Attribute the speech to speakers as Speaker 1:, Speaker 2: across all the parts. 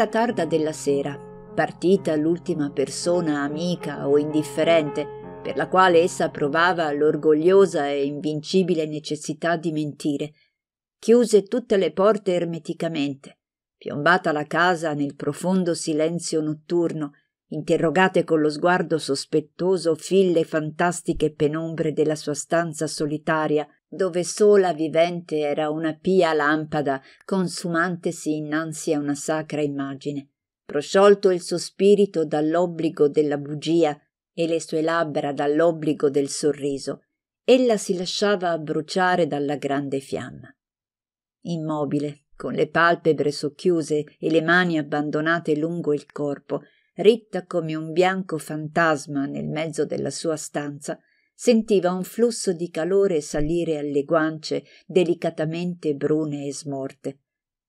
Speaker 1: all'ora tarda della sera, partita l'ultima persona amica o indifferente per la quale essa provava l'orgogliosa e invincibile necessità di mentire, chiuse tutte le porte ermeticamente, piombata la casa nel profondo silenzio notturno, interrogate con lo sguardo sospettoso fin le fantastiche penombre della sua stanza solitaria, dove sola vivente era una pia lampada consumantesi innanzi a una sacra immagine. Prosciolto il suo spirito dall'obbligo della bugia e le sue labbra dall'obbligo del sorriso, ella si lasciava abbruciare dalla grande fiamma. Immobile, con le palpebre socchiuse e le mani abbandonate lungo il corpo, ritta come un bianco fantasma nel mezzo della sua stanza, sentiva un flusso di calore salire alle guance delicatamente brune e smorte,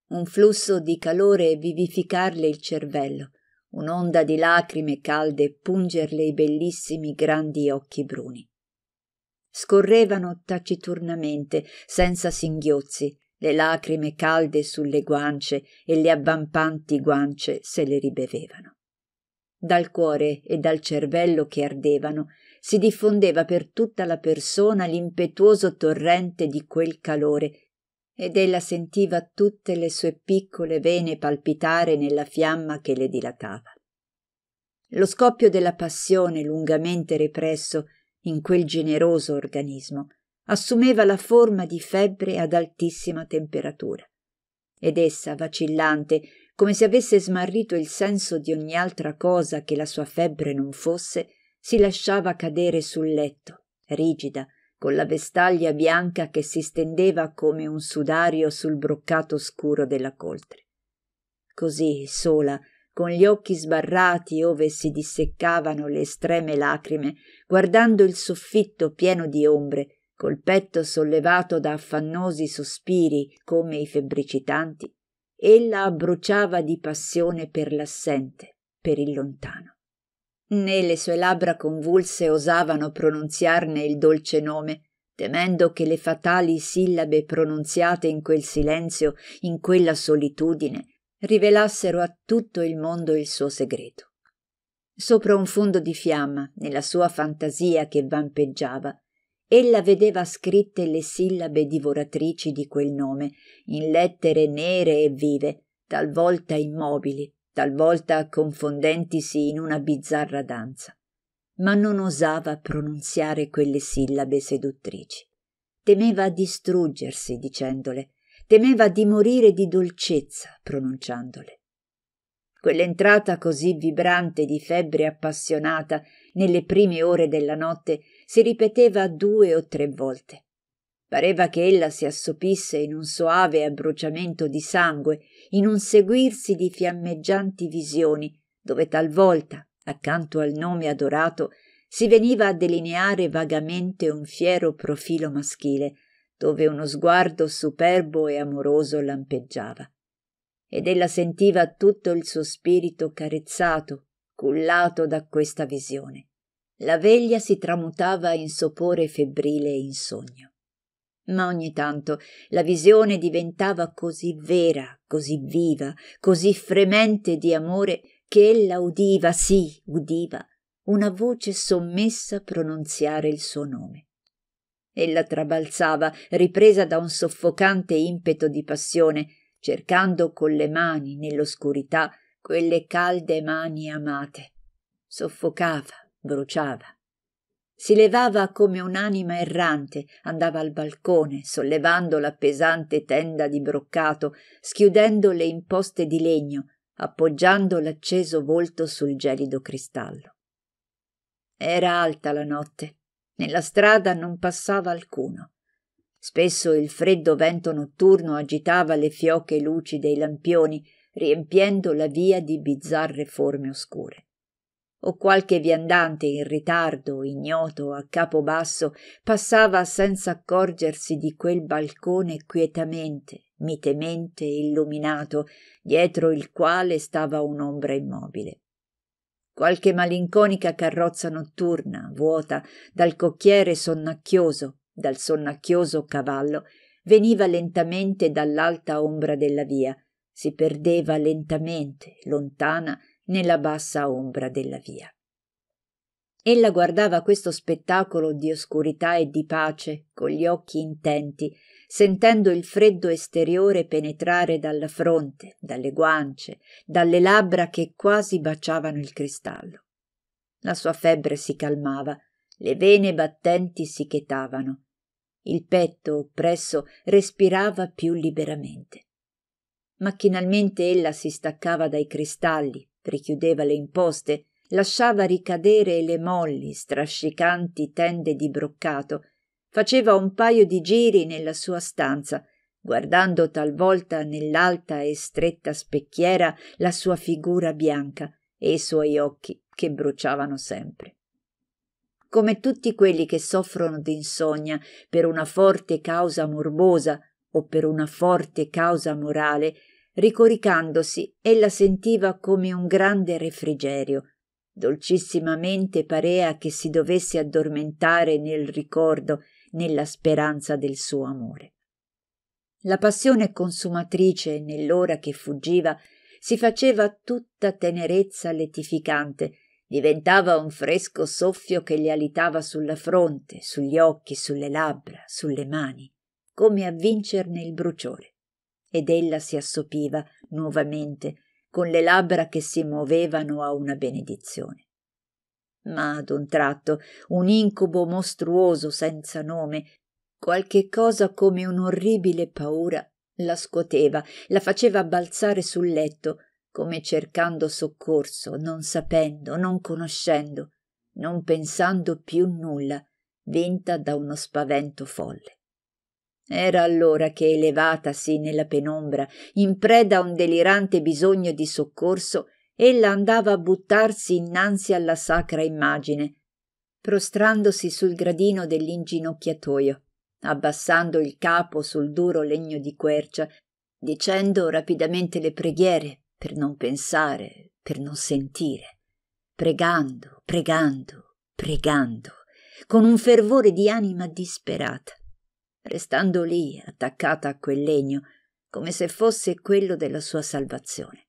Speaker 1: un flusso di calore vivificarle il cervello, un'onda di lacrime calde pungerle i bellissimi grandi occhi bruni. Scorrevano taciturnamente, senza singhiozzi, le lacrime calde sulle guance e le abbampanti guance se le ribevevano. Dal cuore e dal cervello che ardevano si diffondeva per tutta la persona l'impetuoso torrente di quel calore ed ella sentiva tutte le sue piccole vene palpitare nella fiamma che le dilatava. Lo scoppio della passione lungamente represso in quel generoso organismo assumeva la forma di febbre ad altissima temperatura ed essa vacillante come se avesse smarrito il senso di ogni altra cosa che la sua febbre non fosse si lasciava cadere sul letto, rigida, con la vestaglia bianca che si stendeva come un sudario sul broccato scuro della coltre. Così, sola, con gli occhi sbarrati ove si disseccavano le estreme lacrime, guardando il soffitto pieno di ombre, col petto sollevato da affannosi sospiri come i febbricitanti, ella abbruciava di passione per l'assente, per il lontano. Né le sue labbra convulse osavano pronunziarne il dolce nome, temendo che le fatali sillabe pronunziate in quel silenzio, in quella solitudine, rivelassero a tutto il mondo il suo segreto. Sopra un fondo di fiamma, nella sua fantasia che vampeggiava, ella vedeva scritte le sillabe divoratrici di quel nome, in lettere nere e vive, talvolta immobili, talvolta confondentisi in una bizzarra danza, ma non osava pronunziare quelle sillabe seduttrici. Temeva distruggersi dicendole, temeva di morire di dolcezza pronunciandole. Quell'entrata così vibrante di febbre appassionata nelle prime ore della notte si ripeteva due o tre volte. Pareva che ella si assopisse in un soave abbruciamento di sangue in un seguirsi di fiammeggianti visioni, dove talvolta, accanto al nome adorato, si veniva a delineare vagamente un fiero profilo maschile, dove uno sguardo superbo e amoroso lampeggiava. Ed ella sentiva tutto il suo spirito carezzato, cullato da questa visione. La veglia si tramutava in sopore febbrile e in sogno. Ma ogni tanto la visione diventava così vera, così viva, così fremente di amore che ella udiva, sì, udiva, una voce sommessa pronunziare il suo nome. Ella trabalzava, ripresa da un soffocante impeto di passione, cercando con le mani, nell'oscurità, quelle calde mani amate. Soffocava, bruciava si levava come un'anima errante, andava al balcone, sollevando la pesante tenda di broccato, schiudendo le imposte di legno, appoggiando l'acceso volto sul gelido cristallo. Era alta la notte, nella strada non passava alcuno. Spesso il freddo vento notturno agitava le fioche luci dei lampioni, riempiendo la via di bizzarre forme oscure o qualche viandante in ritardo, ignoto, a capo basso, passava senza accorgersi di quel balcone quietamente, mitemente illuminato, dietro il quale stava un'ombra immobile. Qualche malinconica carrozza notturna, vuota, dal cocchiere sonnacchioso, dal sonnacchioso cavallo, veniva lentamente dall'alta ombra della via, si perdeva lentamente, lontana, nella bassa ombra della via. Ella guardava questo spettacolo di oscurità e di pace con gli occhi intenti, sentendo il freddo esteriore penetrare dalla fronte, dalle guance, dalle labbra che quasi baciavano il cristallo. La sua febbre si calmava, le vene battenti si chetavano, il petto oppresso respirava più liberamente. Macchinalmente ella si staccava dai cristalli, richiudeva le imposte, lasciava ricadere le molli, strascicanti tende di broccato, faceva un paio di giri nella sua stanza, guardando talvolta nell'alta e stretta specchiera la sua figura bianca e i suoi occhi che bruciavano sempre. Come tutti quelli che soffrono d'insonnia per una forte causa morbosa o per una forte causa morale, Ricoricandosi, ella sentiva come un grande refrigerio. Dolcissimamente parea che si dovesse addormentare nel ricordo, nella speranza del suo amore. La passione consumatrice, nell'ora che fuggiva, si faceva tutta tenerezza letificante, diventava un fresco soffio che le alitava sulla fronte, sugli occhi, sulle labbra, sulle mani, come a vincerne il bruciore ed ella si assopiva nuovamente con le labbra che si muovevano a una benedizione. Ma ad un tratto un incubo mostruoso senza nome, qualche cosa come un'orribile paura, la scuoteva, la faceva balzare sul letto, come cercando soccorso, non sapendo, non conoscendo, non pensando più nulla, vinta da uno spavento folle. Era allora che, elevatasi nella penombra, in preda a un delirante bisogno di soccorso, ella andava a buttarsi innanzi alla sacra immagine, prostrandosi sul gradino dell'inginocchiatoio, abbassando il capo sul duro legno di quercia, dicendo rapidamente le preghiere per non pensare, per non sentire, pregando, pregando, pregando, con un fervore di anima disperata restando lì attaccata a quel legno come se fosse quello della sua salvazione.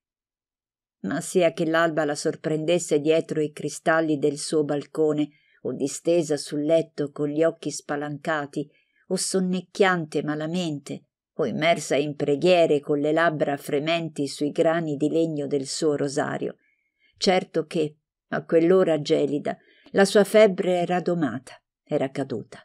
Speaker 1: Ma sia che l'alba la sorprendesse dietro i cristalli del suo balcone o distesa sul letto con gli occhi spalancati o sonnecchiante malamente o immersa in preghiere con le labbra frementi sui grani di legno del suo rosario, certo che a quell'ora gelida la sua febbre era domata, era caduta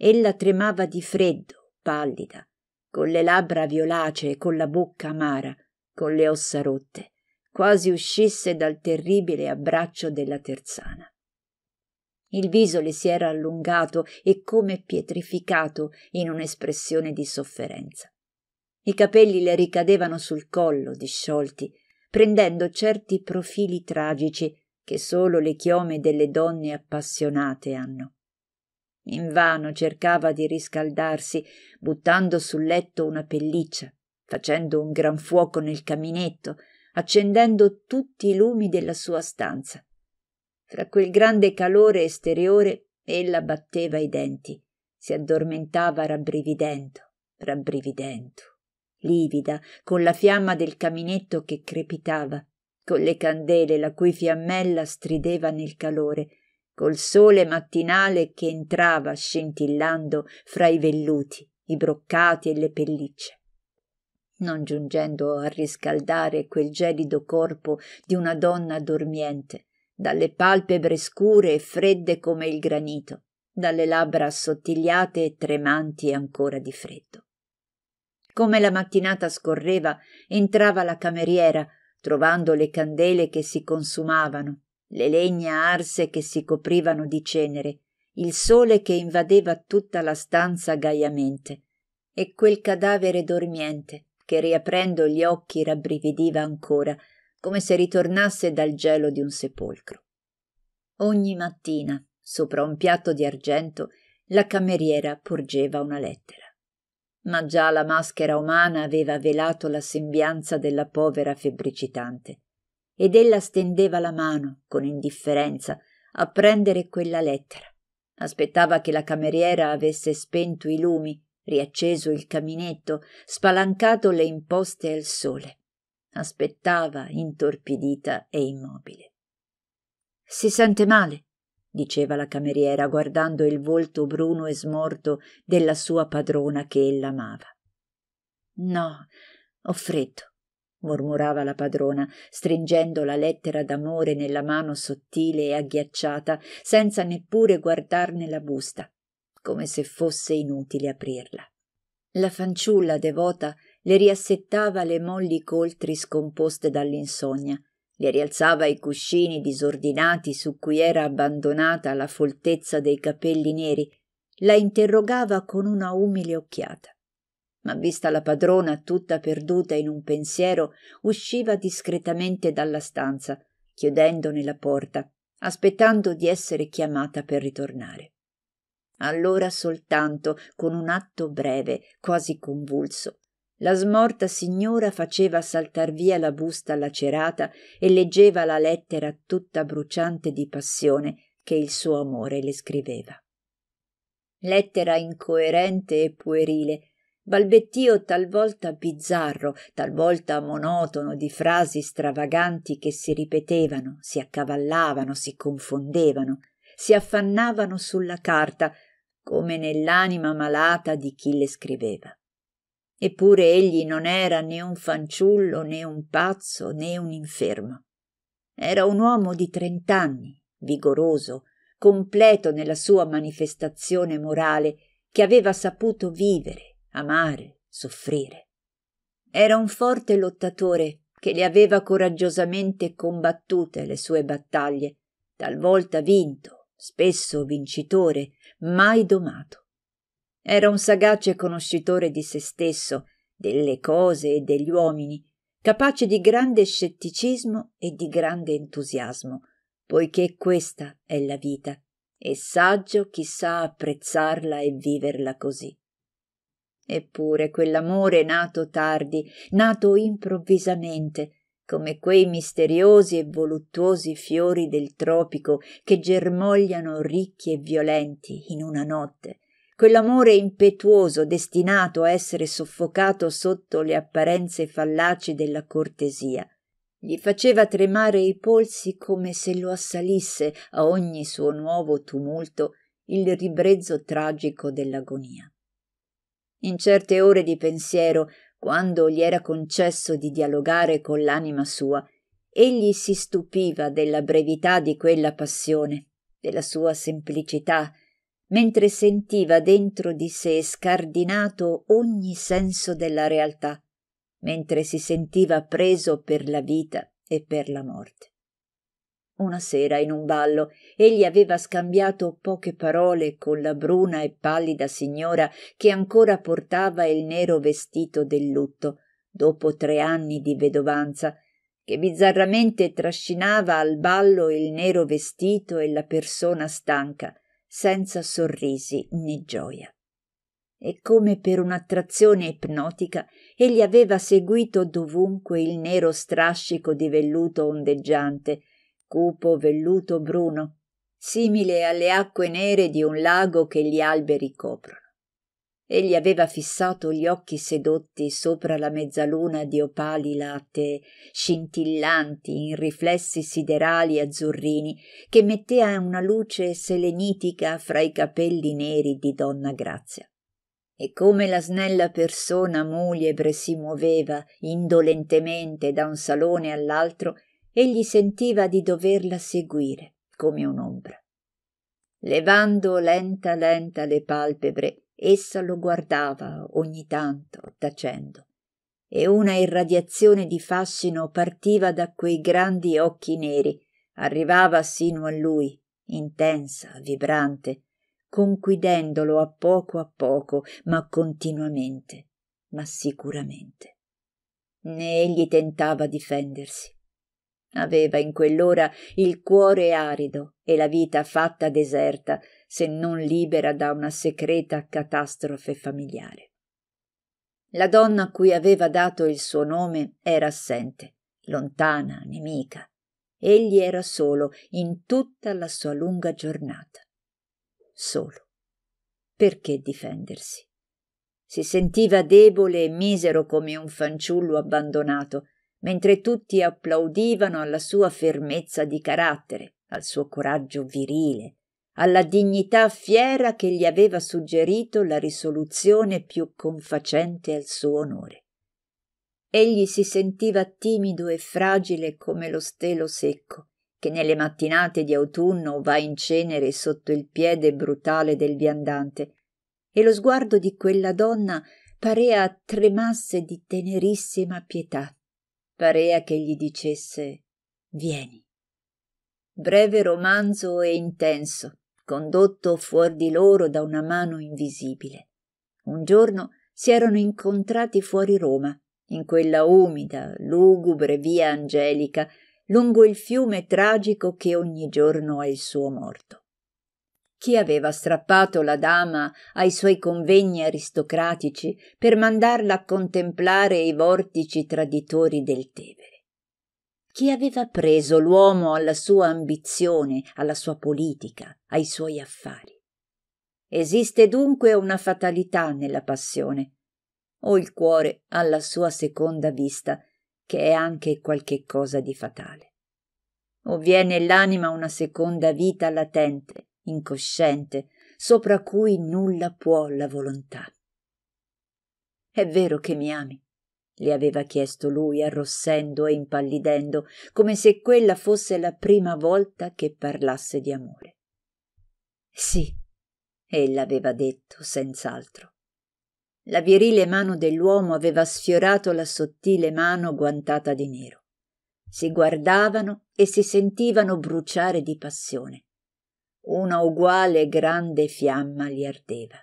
Speaker 1: Ella tremava di freddo, pallida, con le labbra violacee, con la bocca amara, con le ossa rotte, quasi uscisse dal terribile abbraccio della terzana. Il viso le si era allungato e come pietrificato in un'espressione di sofferenza. I capelli le ricadevano sul collo, disciolti, prendendo certi profili tragici che solo le chiome delle donne appassionate hanno. Invano cercava di riscaldarsi, buttando sul letto una pelliccia, facendo un gran fuoco nel caminetto, accendendo tutti i lumi della sua stanza. Fra quel grande calore esteriore ella batteva i denti, si addormentava rabbrividendo, rabbrividendo, livida, con la fiamma del caminetto che crepitava, con le candele la cui fiammella strideva nel calore, col sole mattinale che entrava scintillando fra i velluti, i broccati e le pellicce. Non giungendo a riscaldare quel gelido corpo di una donna dormiente, dalle palpebre scure e fredde come il granito, dalle labbra assottigliate e tremanti ancora di freddo. Come la mattinata scorreva, entrava la cameriera, trovando le candele che si consumavano le legna arse che si coprivano di cenere, il sole che invadeva tutta la stanza gaiamente e quel cadavere dormiente che riaprendo gli occhi rabbrividiva ancora, come se ritornasse dal gelo di un sepolcro. Ogni mattina, sopra un piatto di argento, la cameriera porgeva una lettera. Ma già la maschera umana aveva velato la sembianza della povera febbricitante ed ella stendeva la mano con indifferenza a prendere quella lettera. Aspettava che la cameriera avesse spento i lumi, riacceso il caminetto, spalancato le imposte al sole. Aspettava intorpidita e immobile. Si sente male, diceva la cameriera guardando il volto bruno e smorto della sua padrona che ella amava. No, ho freddo mormorava la padrona, stringendo la lettera d'amore nella mano sottile e agghiacciata, senza neppure guardarne la busta, come se fosse inutile aprirla. La fanciulla devota le riassettava le molli coltri scomposte dall'insonnia, le rialzava i cuscini disordinati su cui era abbandonata la foltezza dei capelli neri, la interrogava con una umile occhiata ma vista la padrona tutta perduta in un pensiero, usciva discretamente dalla stanza, chiudendone la porta, aspettando di essere chiamata per ritornare. Allora soltanto, con un atto breve, quasi convulso, la smorta signora faceva saltar via la busta lacerata e leggeva la lettera tutta bruciante di passione che il suo amore le scriveva. Lettera incoerente e puerile balbettio talvolta bizzarro, talvolta monotono di frasi stravaganti che si ripetevano, si accavallavano, si confondevano, si affannavano sulla carta, come nell'anima malata di chi le scriveva. Eppure egli non era né un fanciullo né un pazzo né un infermo. Era un uomo di trent'anni, vigoroso, completo nella sua manifestazione morale, che aveva saputo vivere, amare, soffrire. Era un forte lottatore che le aveva coraggiosamente combattute le sue battaglie, talvolta vinto, spesso vincitore, mai domato. Era un sagace conoscitore di se stesso, delle cose e degli uomini, capace di grande scetticismo e di grande entusiasmo, poiché questa è la vita, e saggio chi sa apprezzarla e viverla così. Eppure quell'amore nato tardi, nato improvvisamente, come quei misteriosi e voluttuosi fiori del tropico che germogliano ricchi e violenti in una notte, quell'amore impetuoso destinato a essere soffocato sotto le apparenze fallaci della cortesia. Gli faceva tremare i polsi come se lo assalisse a ogni suo nuovo tumulto il ribrezzo tragico dell'agonia. In certe ore di pensiero, quando gli era concesso di dialogare con l'anima sua, egli si stupiva della brevità di quella passione, della sua semplicità, mentre sentiva dentro di sé scardinato ogni senso della realtà, mentre si sentiva preso per la vita e per la morte. Una sera, in un ballo, egli aveva scambiato poche parole con la bruna e pallida signora che ancora portava il nero vestito del lutto, dopo tre anni di vedovanza, che bizzarramente trascinava al ballo il nero vestito e la persona stanca, senza sorrisi né gioia. E come per un'attrazione ipnotica, egli aveva seguito dovunque il nero strascico di velluto ondeggiante, cupo velluto bruno, simile alle acque nere di un lago che gli alberi coprono. Egli aveva fissato gli occhi sedotti sopra la mezzaluna di opali latte, scintillanti in riflessi siderali azzurrini, che mettea una luce selenitica fra i capelli neri di donna Grazia. E come la snella persona muliebre si muoveva indolentemente da un salone all'altro, egli sentiva di doverla seguire come un'ombra. Levando lenta lenta le palpebre, essa lo guardava ogni tanto, tacendo, e una irradiazione di fascino partiva da quei grandi occhi neri, arrivava sino a lui, intensa, vibrante, conquidendolo a poco a poco, ma continuamente, ma sicuramente. Né egli tentava difendersi Aveva in quell'ora il cuore arido e la vita fatta deserta, se non libera da una secreta catastrofe familiare. La donna a cui aveva dato il suo nome era assente, lontana, nemica. Egli era solo in tutta la sua lunga giornata. Solo. Perché difendersi? Si sentiva debole e misero come un fanciullo abbandonato, mentre tutti applaudivano alla sua fermezza di carattere, al suo coraggio virile, alla dignità fiera che gli aveva suggerito la risoluzione più confacente al suo onore. Egli si sentiva timido e fragile come lo stelo secco, che nelle mattinate di autunno va in cenere sotto il piede brutale del viandante, e lo sguardo di quella donna parea tremasse di tenerissima pietà parea che gli dicesse vieni. Breve romanzo e intenso, condotto fuor di loro da una mano invisibile. Un giorno si erano incontrati fuori Roma, in quella umida, lugubre via angelica, lungo il fiume tragico che ogni giorno ha il suo morto. Chi aveva strappato la dama ai suoi convegni aristocratici per mandarla a contemplare i vortici traditori del Tevere? Chi aveva preso l'uomo alla sua ambizione, alla sua politica, ai suoi affari? Esiste dunque una fatalità nella passione, o il cuore alla sua seconda vista, che è anche qualche cosa di fatale. O viene l'anima una seconda vita latente, incosciente, sopra cui nulla può la volontà. È vero che mi ami? le aveva chiesto lui, arrossendo e impallidendo, come se quella fosse la prima volta che parlasse di amore. Sì, ella aveva detto senz'altro. La virile mano dell'uomo aveva sfiorato la sottile mano guantata di nero. Si guardavano e si sentivano bruciare di passione una uguale grande fiamma gli ardeva.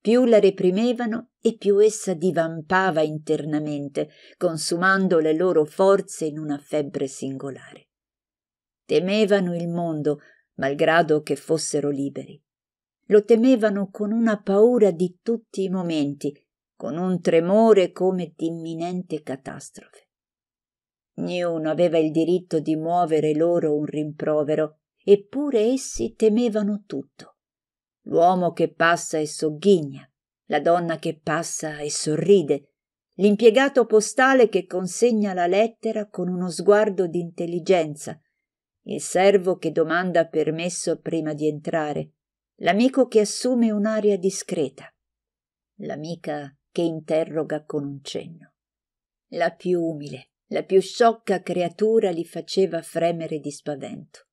Speaker 1: Più la reprimevano e più essa divampava internamente, consumando le loro forze in una febbre singolare. Temevano il mondo, malgrado che fossero liberi. Lo temevano con una paura di tutti i momenti, con un tremore come d'imminente catastrofe. Niuno aveva il diritto di muovere loro un rimprovero, eppure essi temevano tutto. L'uomo che passa e sogghigna, la donna che passa e sorride, l'impiegato postale che consegna la lettera con uno sguardo d'intelligenza, il servo che domanda permesso prima di entrare, l'amico che assume un'aria discreta, l'amica che interroga con un cenno. La più umile, la più sciocca creatura li faceva fremere di spavento.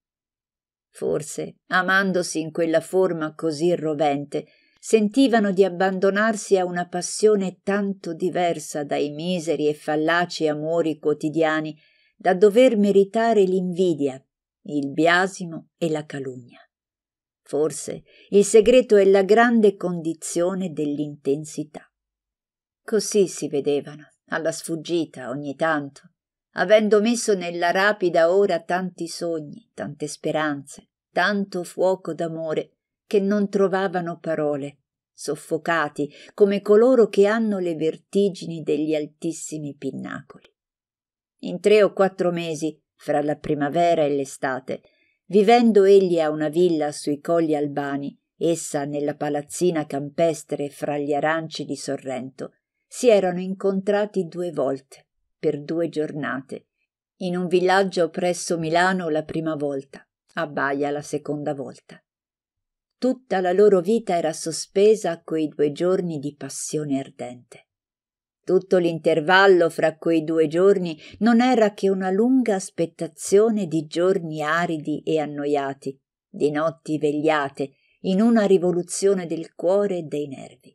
Speaker 1: Forse, amandosi in quella forma così rovente, sentivano di abbandonarsi a una passione tanto diversa dai miseri e fallaci amori quotidiani da dover meritare l'invidia, il biasimo e la calunnia. Forse il segreto è la grande condizione dell'intensità. Così si vedevano, alla sfuggita ogni tanto, avendo messo nella rapida ora tanti sogni, tante speranze, tanto fuoco d'amore che non trovavano parole, soffocati come coloro che hanno le vertigini degli altissimi pinnacoli. In tre o quattro mesi, fra la primavera e l'estate, vivendo egli a una villa sui colli albani, essa nella palazzina campestre fra gli aranci di Sorrento, si erano incontrati due volte per due giornate. In un villaggio presso Milano la prima volta, a Baia la seconda volta. Tutta la loro vita era sospesa a quei due giorni di passione ardente. Tutto l'intervallo fra quei due giorni non era che una lunga aspettazione di giorni aridi e annoiati, di notti vegliate, in una rivoluzione del cuore e dei nervi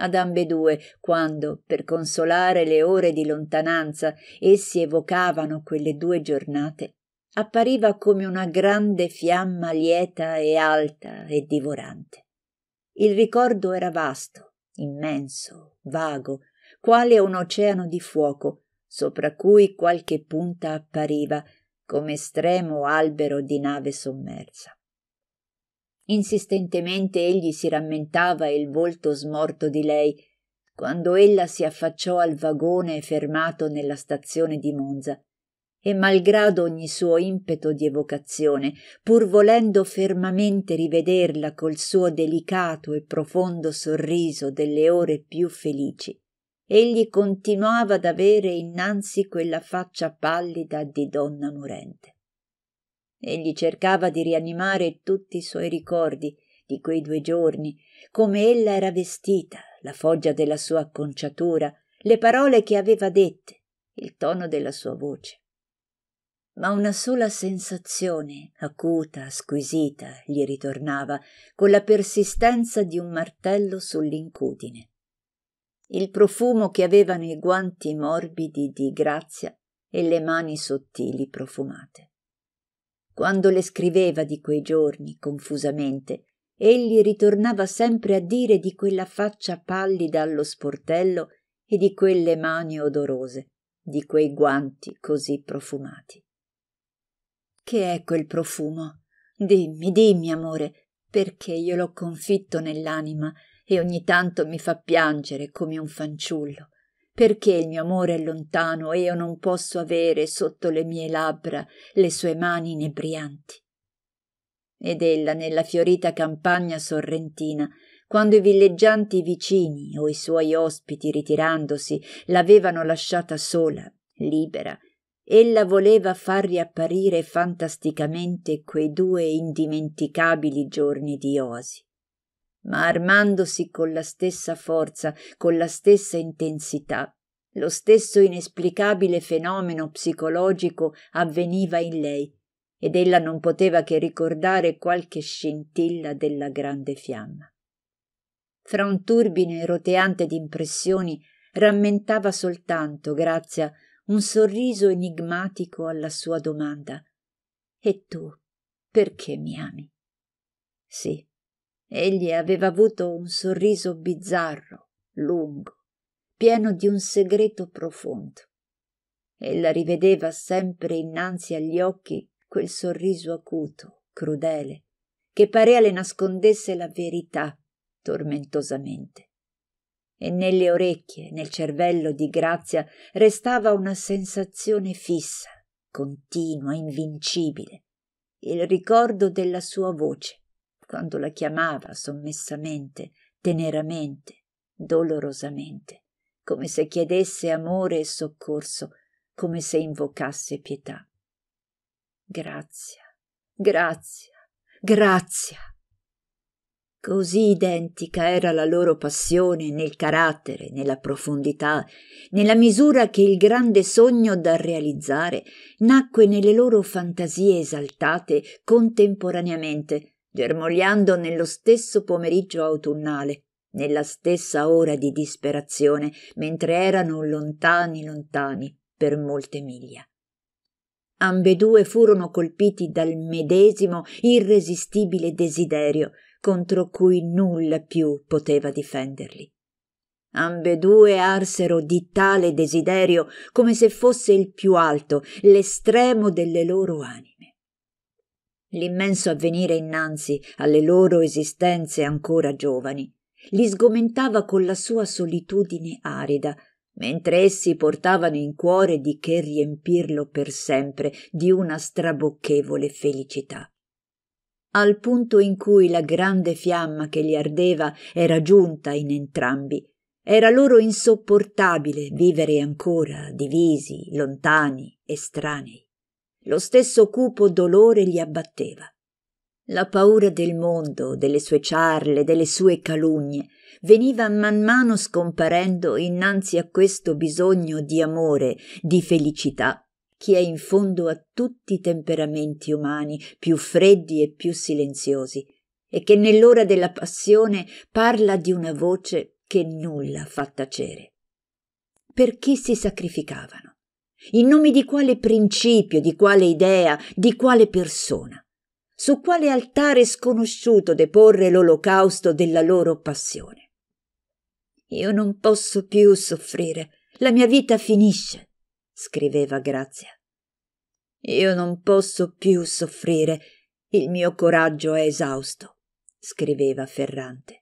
Speaker 1: ad ambedue quando, per consolare le ore di lontananza, essi evocavano quelle due giornate, appariva come una grande fiamma lieta e alta e divorante. Il ricordo era vasto, immenso, vago, quale un oceano di fuoco, sopra cui qualche punta appariva come estremo albero di nave sommersa insistentemente egli si rammentava il volto smorto di lei quando ella si affacciò al vagone fermato nella stazione di Monza e malgrado ogni suo impeto di evocazione, pur volendo fermamente rivederla col suo delicato e profondo sorriso delle ore più felici, egli continuava ad avere innanzi quella faccia pallida di donna morente. Egli cercava di rianimare tutti i suoi ricordi di quei due giorni, come ella era vestita, la foggia della sua acconciatura, le parole che aveva dette, il tono della sua voce. Ma una sola sensazione, acuta, squisita, gli ritornava con la persistenza di un martello sull'incudine. Il profumo che avevano i guanti morbidi di grazia e le mani sottili profumate. Quando le scriveva di quei giorni, confusamente, egli ritornava sempre a dire di quella faccia pallida allo sportello e di quelle mani odorose, di quei guanti così profumati. Che è quel profumo? Dimmi, dimmi, amore, perché io l'ho confitto nell'anima e ogni tanto mi fa piangere come un fanciullo perché il mio amore è lontano e io non posso avere sotto le mie labbra le sue mani inebrianti. Ed ella, nella fiorita campagna sorrentina, quando i villeggianti vicini o i suoi ospiti, ritirandosi, l'avevano lasciata sola, libera, ella voleva far riapparire fantasticamente quei due indimenticabili giorni di Osi ma armandosi con la stessa forza, con la stessa intensità. Lo stesso inesplicabile fenomeno psicologico avveniva in lei ed ella non poteva che ricordare qualche scintilla della grande fiamma. Fra un turbine roteante di impressioni rammentava soltanto, Grazia, un sorriso enigmatico alla sua domanda. E tu perché mi ami? Sì, Egli aveva avuto un sorriso bizzarro, lungo, pieno di un segreto profondo. Ella rivedeva sempre innanzi agli occhi quel sorriso acuto, crudele, che parea le nascondesse la verità tormentosamente. E nelle orecchie, nel cervello di Grazia, restava una sensazione fissa, continua, invincibile, il ricordo della sua voce, quando la chiamava sommessamente, teneramente, dolorosamente, come se chiedesse amore e soccorso, come se invocasse pietà. Grazia, grazia, grazia. Così identica era la loro passione nel carattere, nella profondità, nella misura che il grande sogno da realizzare nacque nelle loro fantasie esaltate contemporaneamente, germogliando nello stesso pomeriggio autunnale, nella stessa ora di disperazione, mentre erano lontani, lontani, per molte miglia. Ambedue furono colpiti dal medesimo irresistibile desiderio contro cui nulla più poteva difenderli. Ambedue arsero di tale desiderio come se fosse il più alto, l'estremo delle loro anime. L'immenso avvenire innanzi alle loro esistenze ancora giovani li sgomentava con la sua solitudine arida, mentre essi portavano in cuore di che riempirlo per sempre di una strabocchevole felicità. Al punto in cui la grande fiamma che li ardeva era giunta in entrambi, era loro insopportabile vivere ancora divisi, lontani, estranei. Lo stesso cupo dolore gli abbatteva. La paura del mondo, delle sue ciarle, delle sue calunnie, veniva man mano scomparendo innanzi a questo bisogno di amore, di felicità, che è in fondo a tutti i temperamenti umani, più freddi e più silenziosi, e che nell'ora della passione parla di una voce che nulla fa tacere. Per chi si sacrificavano? In nome di quale principio, di quale idea, di quale persona? Su quale altare sconosciuto deporre l'olocausto della loro passione? Io non posso più soffrire, la mia vita finisce, scriveva Grazia. Io non posso più soffrire, il mio coraggio è esausto, scriveva Ferrante.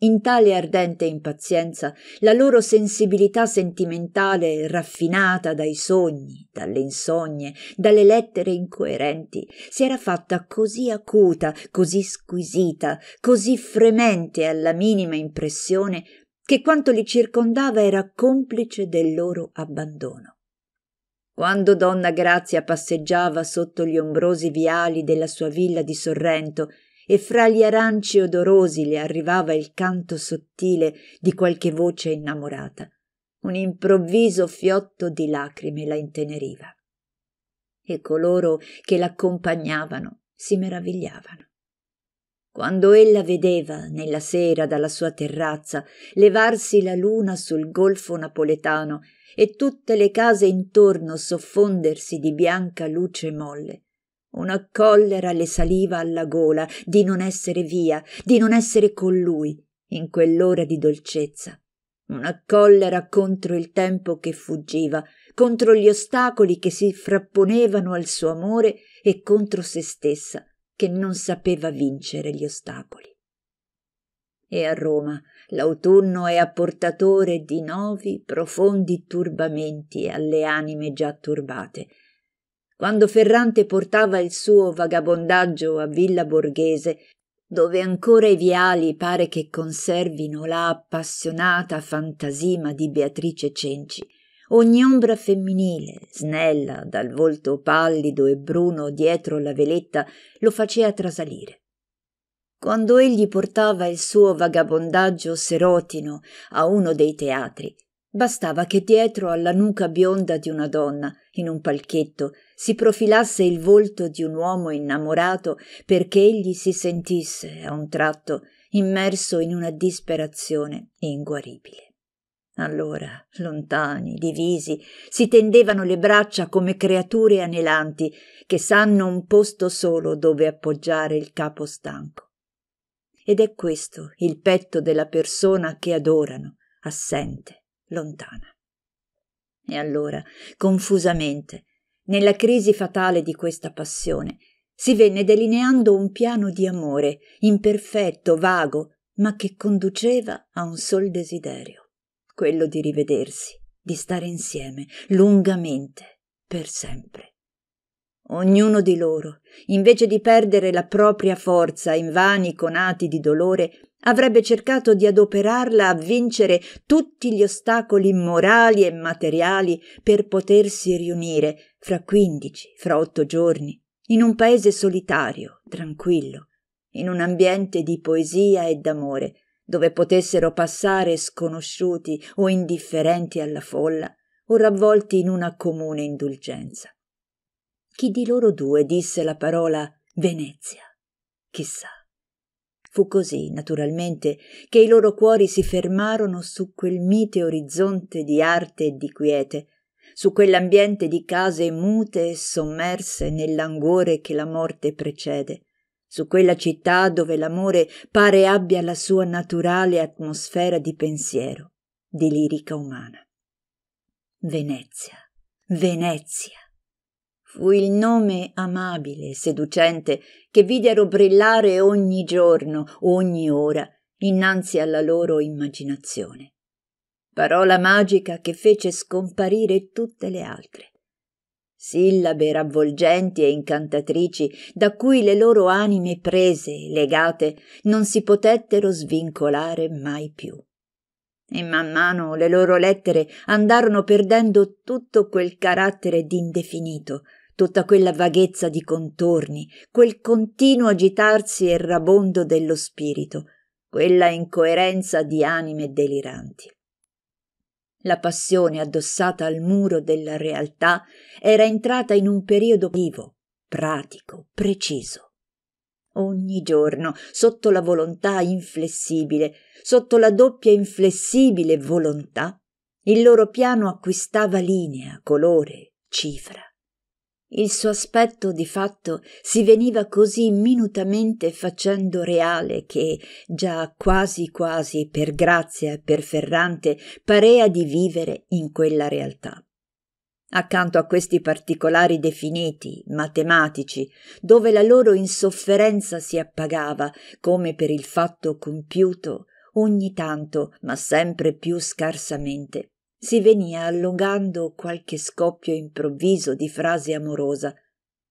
Speaker 1: In tale ardente impazienza la loro sensibilità sentimentale, raffinata dai sogni, dalle insogne, dalle lettere incoerenti, si era fatta così acuta, così squisita, così fremente alla minima impressione, che quanto li circondava era complice del loro abbandono. Quando donna Grazia passeggiava sotto gli ombrosi viali della sua villa di Sorrento, e fra gli aranci odorosi le arrivava il canto sottile di qualche voce innamorata. Un improvviso fiotto di lacrime la inteneriva. E coloro che l'accompagnavano si meravigliavano. Quando ella vedeva, nella sera dalla sua terrazza, levarsi la luna sul golfo napoletano e tutte le case intorno soffondersi di bianca luce molle, una collera le saliva alla gola di non essere via, di non essere con lui in quell'ora di dolcezza. Una collera contro il tempo che fuggiva, contro gli ostacoli che si frapponevano al suo amore e contro se stessa, che non sapeva vincere gli ostacoli. E a Roma l'autunno è apportatore di nuovi profondi turbamenti alle anime già turbate, quando Ferrante portava il suo vagabondaggio a Villa Borghese, dove ancora i viali pare che conservino la appassionata fantasima di Beatrice Cenci. Ogni ombra femminile, snella, dal volto pallido e bruno dietro la veletta, lo faceva trasalire. Quando egli portava il suo vagabondaggio serotino a uno dei teatri, Bastava che dietro alla nuca bionda di una donna, in un palchetto, si profilasse il volto di un uomo innamorato perché egli si sentisse, a un tratto, immerso in una disperazione inguaribile. Allora, lontani, divisi, si tendevano le braccia come creature anelanti che sanno un posto solo dove appoggiare il capo stanco. Ed è questo il petto della persona che adorano, assente lontana. E allora, confusamente, nella crisi fatale di questa passione, si venne delineando un piano di amore, imperfetto, vago, ma che conduceva a un sol desiderio, quello di rivedersi, di stare insieme, lungamente, per sempre. Ognuno di loro, invece di perdere la propria forza in vani conati di dolore, Avrebbe cercato di adoperarla a vincere tutti gli ostacoli morali e materiali per potersi riunire fra quindici, fra otto giorni, in un paese solitario, tranquillo, in un ambiente di poesia e d'amore, dove potessero passare sconosciuti o indifferenti alla folla, o ravvolti in una comune indulgenza. Chi di loro due disse la parola Venezia? Chissà. Fu così, naturalmente, che i loro cuori si fermarono su quel mite orizzonte di arte e di quiete, su quell'ambiente di case mute e sommerse nell'anguore che la morte precede, su quella città dove l'amore pare abbia la sua naturale atmosfera di pensiero, di lirica umana. Venezia, Venezia. Fu il nome amabile, e seducente, che videro brillare ogni giorno, ogni ora, innanzi alla loro immaginazione. Parola magica che fece scomparire tutte le altre. Sillabe ravvolgenti e incantatrici da cui le loro anime prese, e legate, non si potettero svincolare mai più. E man mano le loro lettere andarono perdendo tutto quel carattere d'indefinito, tutta quella vaghezza di contorni, quel continuo agitarsi errabondo dello spirito, quella incoerenza di anime deliranti. La passione addossata al muro della realtà era entrata in un periodo vivo, pratico, preciso. Ogni giorno, sotto la volontà inflessibile, sotto la doppia inflessibile volontà, il loro piano acquistava linea, colore, cifra. Il suo aspetto di fatto si veniva così minutamente facendo reale che già quasi quasi per grazia e per Ferrante parea di vivere in quella realtà. Accanto a questi particolari definiti, matematici, dove la loro insofferenza si appagava come per il fatto compiuto, ogni tanto, ma sempre più scarsamente, si venia allungando qualche scoppio improvviso di frase amorosa,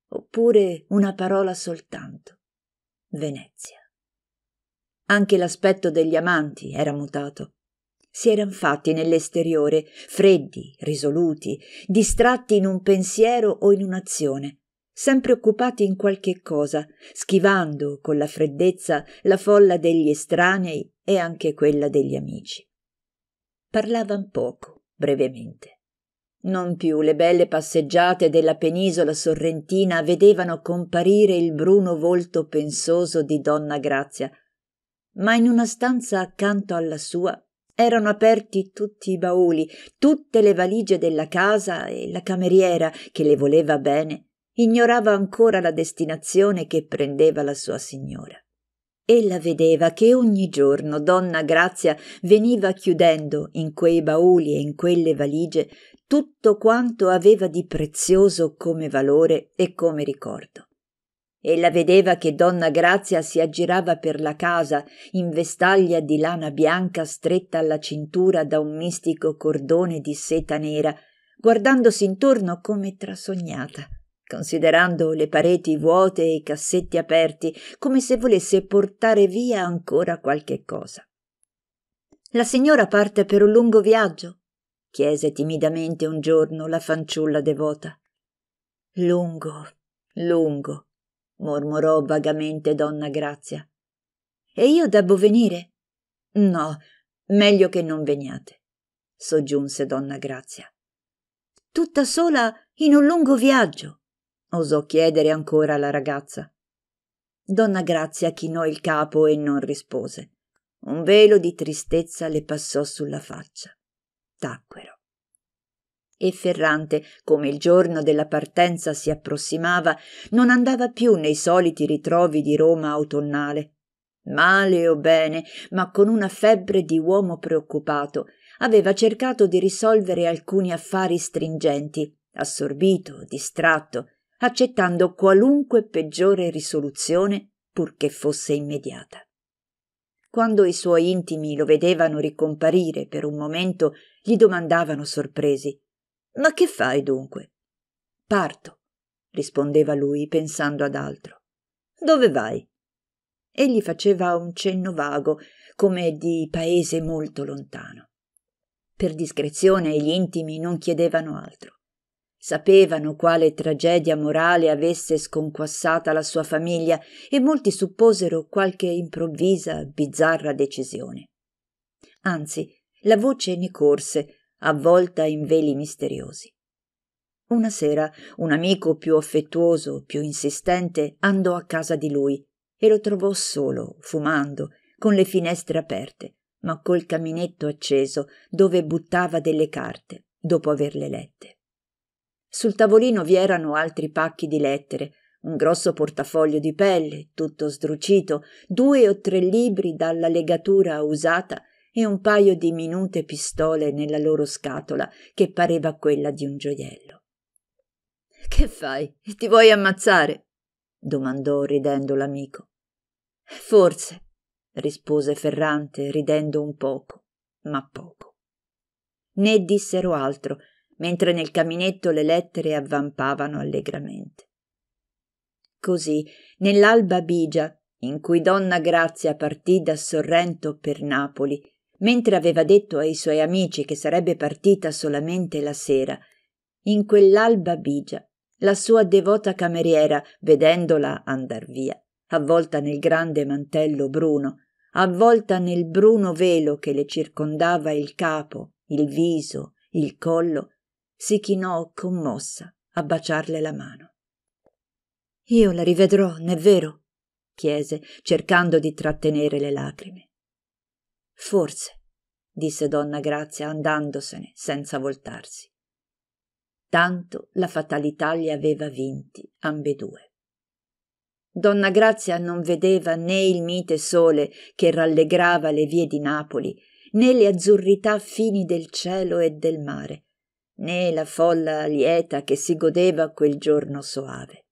Speaker 1: oppure una parola soltanto. Venezia. Anche l'aspetto degli amanti era mutato. Si erano fatti nell'esteriore, freddi, risoluti, distratti in un pensiero o in un'azione, sempre occupati in qualche cosa, schivando con la freddezza la folla degli estranei e anche quella degli amici. Parlavan poco, brevemente. Non più le belle passeggiate della penisola sorrentina vedevano comparire il bruno volto pensoso di donna Grazia, ma in una stanza accanto alla sua erano aperti tutti i bauli, tutte le valigie della casa e la cameriera, che le voleva bene, ignorava ancora la destinazione che prendeva la sua signora. Ella vedeva che ogni giorno donna Grazia veniva chiudendo in quei bauli e in quelle valigie tutto quanto aveva di prezioso come valore e come ricordo. Ella vedeva che donna Grazia si aggirava per la casa in vestaglia di lana bianca stretta alla cintura da un mistico cordone di seta nera, guardandosi intorno come trasognata considerando le pareti vuote e i cassetti aperti, come se volesse portare via ancora qualche cosa. La signora parte per un lungo viaggio? chiese timidamente un giorno la fanciulla devota. Lungo, lungo, mormorò vagamente donna Grazia. E io debbo venire? No, meglio che non veniate, soggiunse donna Grazia. Tutta sola in un lungo viaggio osò chiedere ancora la ragazza. Donna Grazia chinò il capo e non rispose. Un velo di tristezza le passò sulla faccia. Tacquero. E Ferrante, come il giorno della partenza si approssimava, non andava più nei soliti ritrovi di Roma autunnale. Male o bene, ma con una febbre di uomo preoccupato, aveva cercato di risolvere alcuni affari stringenti, assorbito, distratto, accettando qualunque peggiore risoluzione purché fosse immediata. Quando i suoi intimi lo vedevano ricomparire per un momento, gli domandavano sorpresi Ma che fai dunque? Parto, rispondeva lui pensando ad altro. Dove vai? Egli faceva un cenno vago, come di paese molto lontano. Per discrezione gli intimi non chiedevano altro. Sapevano quale tragedia morale avesse sconquassata la sua famiglia e molti supposero qualche improvvisa, bizzarra decisione. Anzi, la voce ne corse, avvolta in veli misteriosi. Una sera un amico più affettuoso, più insistente, andò a casa di lui e lo trovò solo, fumando, con le finestre aperte, ma col caminetto acceso dove buttava delle carte dopo averle lette. Sul tavolino vi erano altri pacchi di lettere, un grosso portafoglio di pelle, tutto sdrucito, due o tre libri dalla legatura usata e un paio di minute pistole nella loro scatola, che pareva quella di un gioiello. Che fai? Ti vuoi ammazzare? domandò ridendo l'amico. Forse, rispose Ferrante, ridendo un poco, ma poco. Né dissero altro, mentre nel caminetto le lettere avvampavano allegramente. Così, nell'alba bigia, in cui donna Grazia partì da Sorrento per Napoli, mentre aveva detto ai suoi amici che sarebbe partita solamente la sera, in quell'alba bigia, la sua devota cameriera, vedendola andar via, avvolta nel grande mantello bruno, avvolta nel bruno velo che le circondava il capo, il viso, il collo, si chinò commossa a baciarle la mano. Io la rivedrò, n'è vero? chiese, cercando di trattenere le lacrime. Forse, disse donna Grazia andandosene senza voltarsi. Tanto la fatalità li aveva vinti ambedue. Donna Grazia non vedeva né il mite sole che rallegrava le vie di Napoli, né le azzurrità fini del cielo e del mare, né la folla lieta che si godeva quel giorno soave.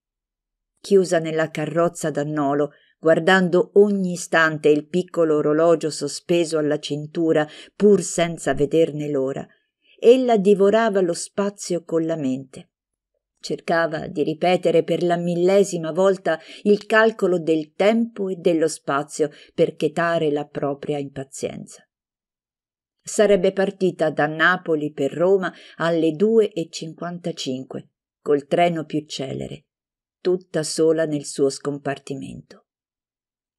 Speaker 1: Chiusa nella carrozza d'annolo, guardando ogni istante il piccolo orologio sospeso alla cintura, pur senza vederne l'ora, ella divorava lo spazio con la mente. Cercava di ripetere per la millesima volta il calcolo del tempo e dello spazio per chetare la propria impazienza. Sarebbe partita da Napoli per Roma alle 2.55, col treno più celere, tutta sola nel suo scompartimento.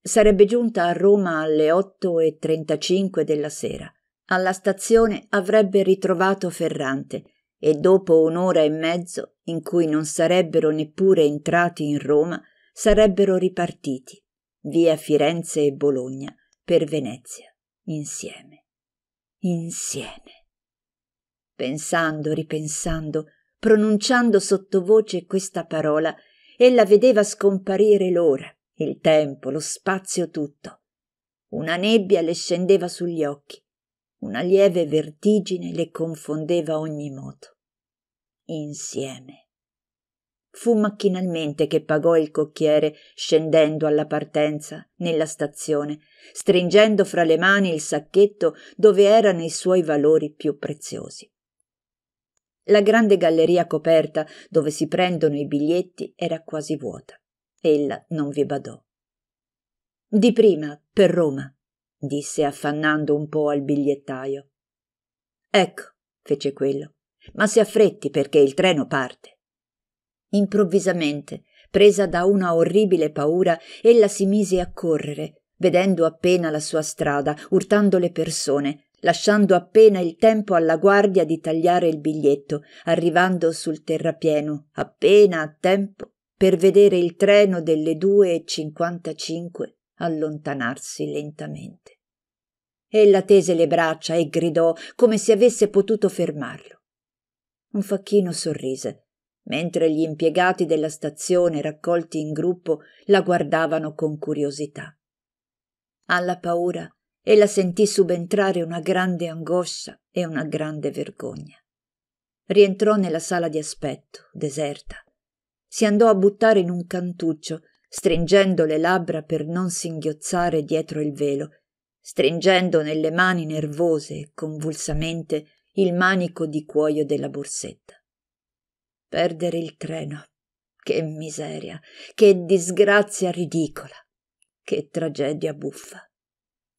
Speaker 1: Sarebbe giunta a Roma alle 8.35 della sera. Alla stazione avrebbe ritrovato Ferrante e dopo un'ora e mezzo, in cui non sarebbero neppure entrati in Roma, sarebbero ripartiti, via Firenze e Bologna, per Venezia, insieme insieme. Pensando, ripensando, pronunciando sottovoce questa parola, ella vedeva scomparire l'ora, il tempo, lo spazio tutto. Una nebbia le scendeva sugli occhi, una lieve vertigine le confondeva ogni moto. Insieme. Fu macchinalmente che pagò il cocchiere scendendo alla partenza nella stazione, stringendo fra le mani il sacchetto dove erano i suoi valori più preziosi. La grande galleria coperta dove si prendono i biglietti era quasi vuota. Ella non vi badò. Di prima, per Roma, disse affannando un po' al bigliettaio. Ecco, fece quello. Ma si affretti perché il treno parte improvvisamente presa da una orribile paura ella si mise a correre vedendo appena la sua strada urtando le persone lasciando appena il tempo alla guardia di tagliare il biglietto arrivando sul terrapieno appena a tempo per vedere il treno delle 2.55 allontanarsi lentamente ella tese le braccia e gridò come se avesse potuto fermarlo un facchino sorrise mentre gli impiegati della stazione raccolti in gruppo la guardavano con curiosità. Alla paura ella sentì subentrare una grande angoscia e una grande vergogna. Rientrò nella sala di aspetto, deserta. Si andò a buttare in un cantuccio, stringendo le labbra per non singhiozzare dietro il velo, stringendo nelle mani nervose e convulsamente il manico di cuoio della borsetta perdere il treno. Che miseria, che disgrazia ridicola, che tragedia buffa.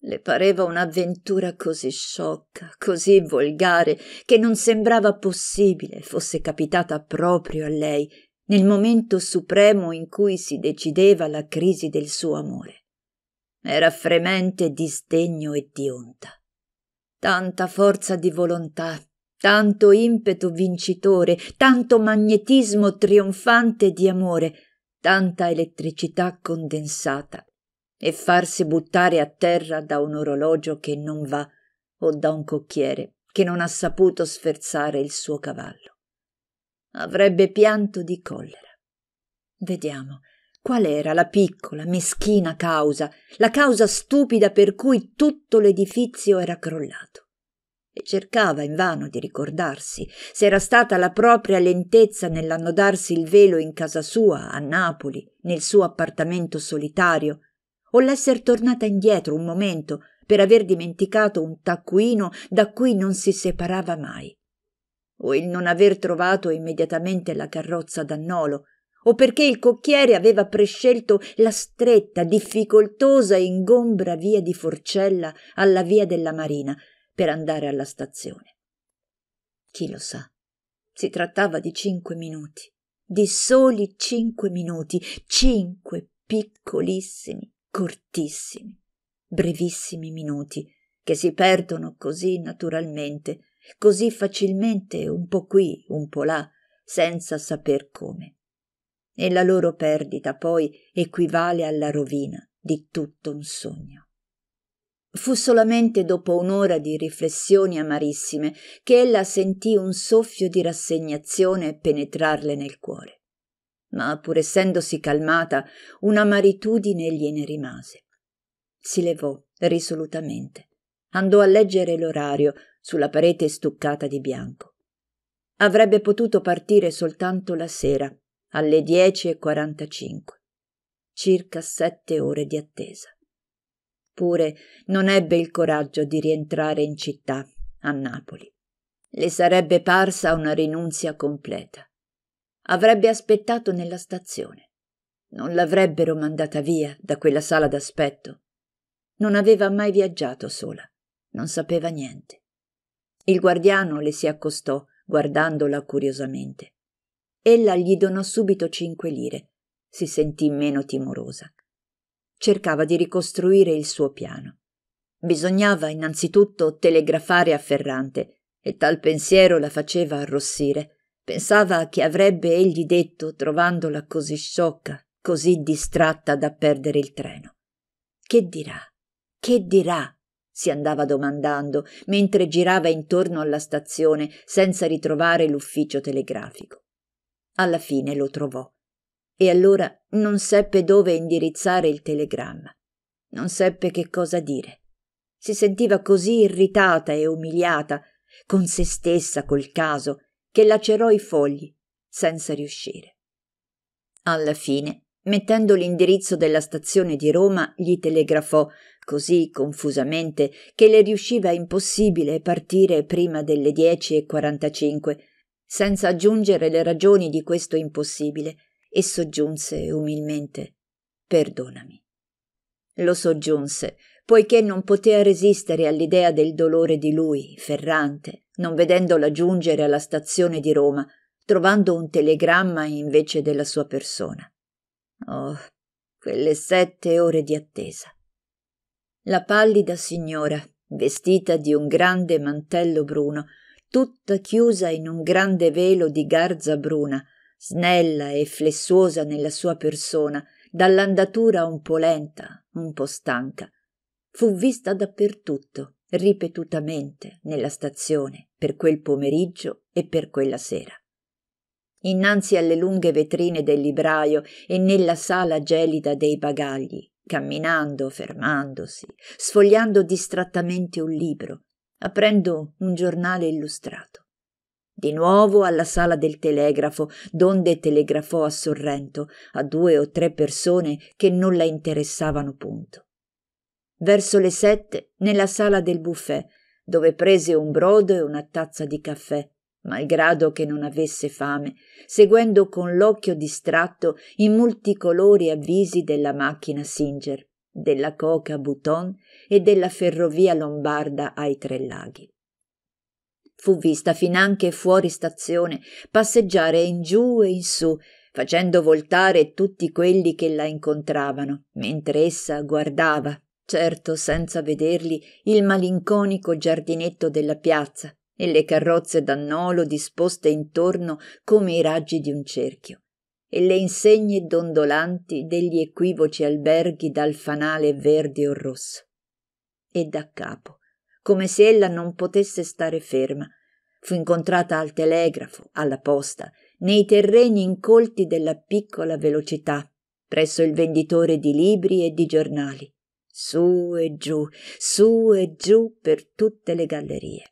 Speaker 1: Le pareva un'avventura così sciocca, così volgare, che non sembrava possibile fosse capitata proprio a lei nel momento supremo in cui si decideva la crisi del suo amore. Era fremente di sdegno e di onta. Tanta forza di volontà, tanto impeto vincitore, tanto magnetismo trionfante di amore, tanta elettricità condensata, e farsi buttare a terra da un orologio che non va o da un cocchiere che non ha saputo sferzare il suo cavallo. Avrebbe pianto di collera. Vediamo. Qual era la piccola, meschina causa, la causa stupida per cui tutto l'edifizio era crollato? e cercava invano di ricordarsi se era stata la propria lentezza nell'annodarsi il velo in casa sua, a Napoli, nel suo appartamento solitario, o l'esser tornata indietro un momento per aver dimenticato un taccuino da cui non si separava mai, o il non aver trovato immediatamente la carrozza d'annolo, o perché il cocchiere aveva prescelto la stretta, difficoltosa e ingombra via di Forcella alla via della Marina, per andare alla stazione. Chi lo sa? Si trattava di cinque minuti, di soli cinque minuti, cinque piccolissimi, cortissimi, brevissimi minuti che si perdono così naturalmente, così facilmente, un po' qui, un po' là, senza saper come. E la loro perdita poi equivale alla rovina di tutto un sogno. Fu solamente dopo un'ora di riflessioni amarissime che ella sentì un soffio di rassegnazione penetrarle nel cuore. Ma pur essendosi calmata, un'amaritudine gliene rimase. Si levò risolutamente. Andò a leggere l'orario sulla parete stuccata di bianco. Avrebbe potuto partire soltanto la sera, alle 10.45. Circa sette ore di attesa. Eppure non ebbe il coraggio di rientrare in città, a Napoli. Le sarebbe parsa una rinunzia completa. Avrebbe aspettato nella stazione. Non l'avrebbero mandata via da quella sala d'aspetto. Non aveva mai viaggiato sola, non sapeva niente. Il guardiano le si accostò, guardandola curiosamente. Ella gli donò subito cinque lire. Si sentì meno timorosa cercava di ricostruire il suo piano. Bisognava innanzitutto telegrafare a Ferrante e tal pensiero la faceva arrossire. Pensava che avrebbe egli detto, trovandola così sciocca, così distratta da perdere il treno. Che dirà? Che dirà? si andava domandando mentre girava intorno alla stazione senza ritrovare l'ufficio telegrafico. Alla fine lo trovò e allora non seppe dove indirizzare il telegramma. Non seppe che cosa dire. Si sentiva così irritata e umiliata con se stessa col caso che lacerò i fogli senza riuscire. Alla fine, mettendo l'indirizzo della stazione di Roma, gli telegrafò così confusamente che le riusciva impossibile partire prima delle 10.45, senza aggiungere le ragioni di questo impossibile e soggiunse umilmente Perdonami. Lo soggiunse, poiché non poteva resistere all'idea del dolore di lui, ferrante, non vedendola giungere alla stazione di Roma, trovando un telegramma invece della sua persona. Oh, quelle sette ore di attesa. La pallida signora, vestita di un grande mantello bruno, tutta chiusa in un grande velo di garza bruna, snella e flessuosa nella sua persona, dall'andatura un po' lenta, un po' stanca. Fu vista dappertutto, ripetutamente, nella stazione, per quel pomeriggio e per quella sera. Innanzi alle lunghe vetrine del libraio e nella sala gelida dei bagagli, camminando, fermandosi, sfogliando distrattamente un libro, aprendo un giornale illustrato. Di nuovo alla sala del telegrafo, donde telegrafò a Sorrento a due o tre persone che non la interessavano punto. Verso le sette, nella sala del buffet, dove prese un brodo e una tazza di caffè, malgrado che non avesse fame, seguendo con l'occhio distratto i multicolori avvisi della macchina Singer, della coca Bouton e della ferrovia lombarda ai Tre Laghi. Fu vista finanche fuori stazione passeggiare in giù e in su, facendo voltare tutti quelli che la incontravano, mentre essa guardava, certo senza vederli, il malinconico giardinetto della piazza e le carrozze d'annolo disposte intorno come i raggi di un cerchio e le insegne dondolanti degli equivoci alberghi dal fanale verde o rosso. E da capo come se ella non potesse stare ferma. Fu incontrata al telegrafo, alla posta, nei terreni incolti della piccola velocità, presso il venditore di libri e di giornali, su e giù, su e giù per tutte le gallerie.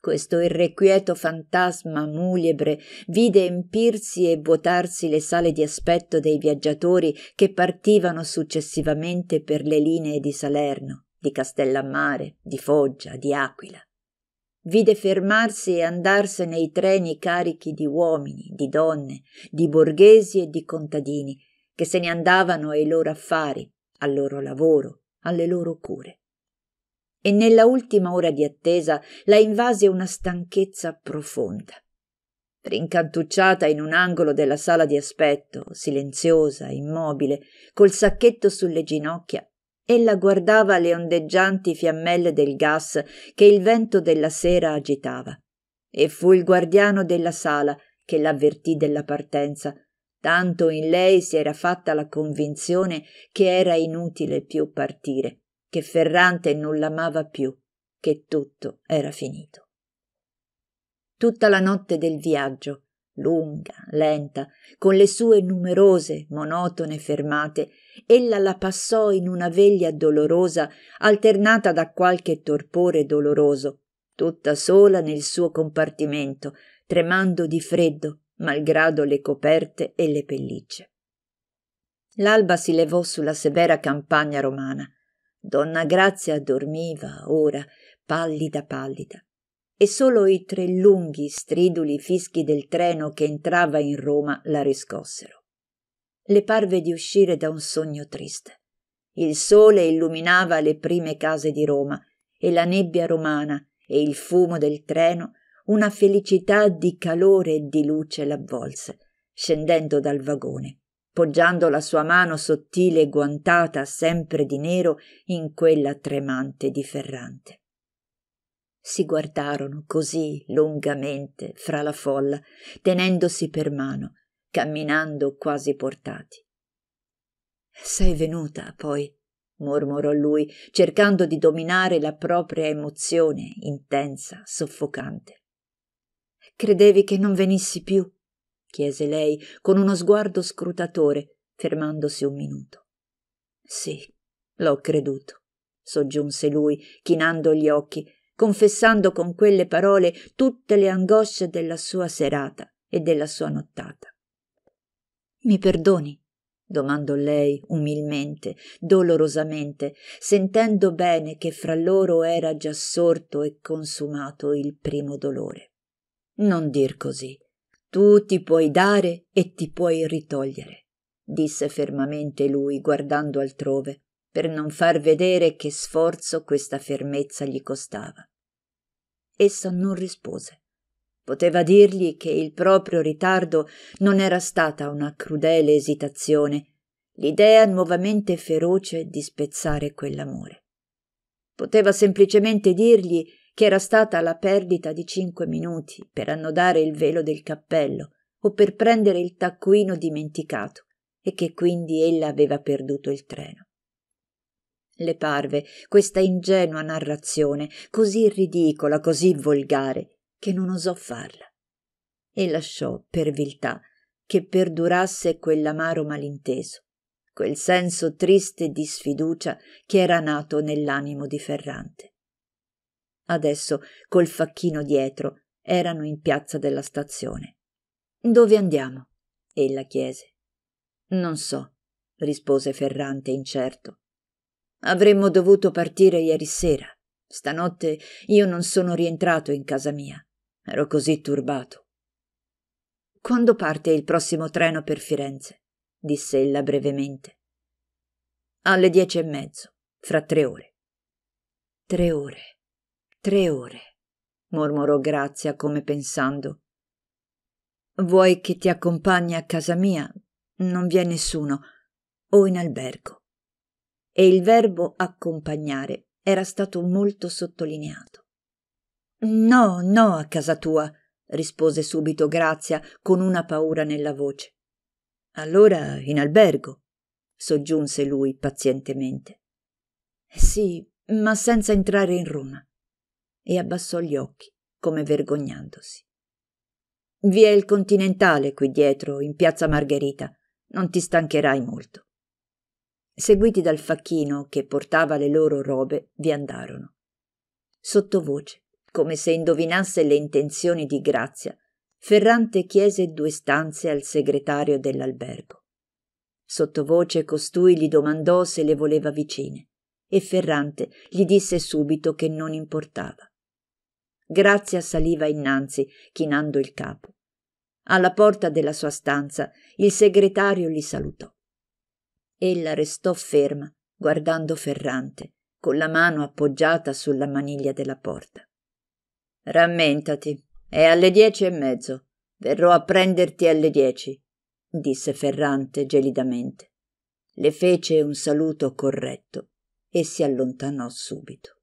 Speaker 1: Questo irrequieto fantasma muliebre vide empirsi e vuotarsi le sale di aspetto dei viaggiatori che partivano successivamente per le linee di Salerno di Castellammare, di Foggia, di Aquila. Vide fermarsi e andarsene i treni carichi di uomini, di donne, di borghesi e di contadini, che se ne andavano ai loro affari, al loro lavoro, alle loro cure. E nella ultima ora di attesa la invase una stanchezza profonda. Rincantucciata in un angolo della sala di aspetto, silenziosa, immobile, col sacchetto sulle ginocchia, Ella guardava le ondeggianti fiammelle del gas che il vento della sera agitava. E fu il guardiano della sala che l'avvertì della partenza. Tanto in lei si era fatta la convinzione che era inutile più partire, che Ferrante non l'amava più, che tutto era finito. Tutta la notte del viaggio lunga, lenta, con le sue numerose, monotone fermate, ella la passò in una veglia dolorosa, alternata da qualche torpore doloroso, tutta sola nel suo compartimento, tremando di freddo, malgrado le coperte e le pellicce. L'alba si levò sulla severa campagna romana. Donna Grazia dormiva ora, pallida pallida e solo i tre lunghi, striduli fischi del treno che entrava in Roma la riscossero. Le parve di uscire da un sogno triste. Il sole illuminava le prime case di Roma e la nebbia romana e il fumo del treno una felicità di calore e di luce l'avvolse, scendendo dal vagone, poggiando la sua mano sottile e guantata sempre di nero in quella tremante di Ferrante si guardarono così lungamente fra la folla, tenendosi per mano, camminando quasi portati. Sei venuta, poi, mormorò lui, cercando di dominare la propria emozione intensa, soffocante. Credevi che non venissi più? chiese lei con uno sguardo scrutatore, fermandosi un minuto. Sì, l'ho creduto, soggiunse lui, chinando gli occhi confessando con quelle parole tutte le angosce della sua serata e della sua nottata. Mi perdoni? domandò lei umilmente, dolorosamente, sentendo bene che fra loro era già sorto e consumato il primo dolore. Non dir così. Tu ti puoi dare e ti puoi ritogliere, disse fermamente lui guardando altrove, per non far vedere che sforzo questa fermezza gli costava. Essa non rispose. Poteva dirgli che il proprio ritardo non era stata una crudele esitazione, l'idea nuovamente feroce di spezzare quell'amore. Poteva semplicemente dirgli che era stata la perdita di cinque minuti per annodare il velo del cappello o per prendere il taccuino dimenticato e che quindi ella aveva perduto il treno. Le parve questa ingenua narrazione, così ridicola, così volgare, che non osò farla. E lasciò per viltà che perdurasse quell'amaro malinteso, quel senso triste di sfiducia che era nato nell'animo di Ferrante. Adesso, col facchino dietro, erano in piazza della stazione. Dove andiamo? ella chiese. Non so, rispose Ferrante incerto. Avremmo dovuto partire ieri sera. Stanotte io non sono rientrato in casa mia. Ero così turbato. Quando parte il prossimo treno per Firenze? disse ella brevemente. Alle dieci e mezzo, fra tre ore. Tre ore, tre ore, mormorò Grazia come pensando. Vuoi che ti accompagni a casa mia? Non vi è nessuno. O in albergo e il verbo accompagnare era stato molto sottolineato. No, no, a casa tua, rispose subito Grazia con una paura nella voce. Allora in albergo, soggiunse lui pazientemente. Sì, ma senza entrare in Roma. E abbassò gli occhi, come vergognandosi. Vi è il Continentale qui dietro, in piazza Margherita. Non ti stancherai molto seguiti dal facchino che portava le loro robe, vi andarono. Sottovoce, come se indovinasse le intenzioni di Grazia, Ferrante chiese due stanze al segretario dell'albergo. Sottovoce costui gli domandò se le voleva vicine e Ferrante gli disse subito che non importava. Grazia saliva innanzi, chinando il capo. Alla porta della sua stanza il segretario li salutò ella restò ferma guardando ferrante con la mano appoggiata sulla maniglia della porta rammentati è alle dieci e mezzo verrò a prenderti alle dieci disse ferrante gelidamente le fece un saluto corretto e si allontanò subito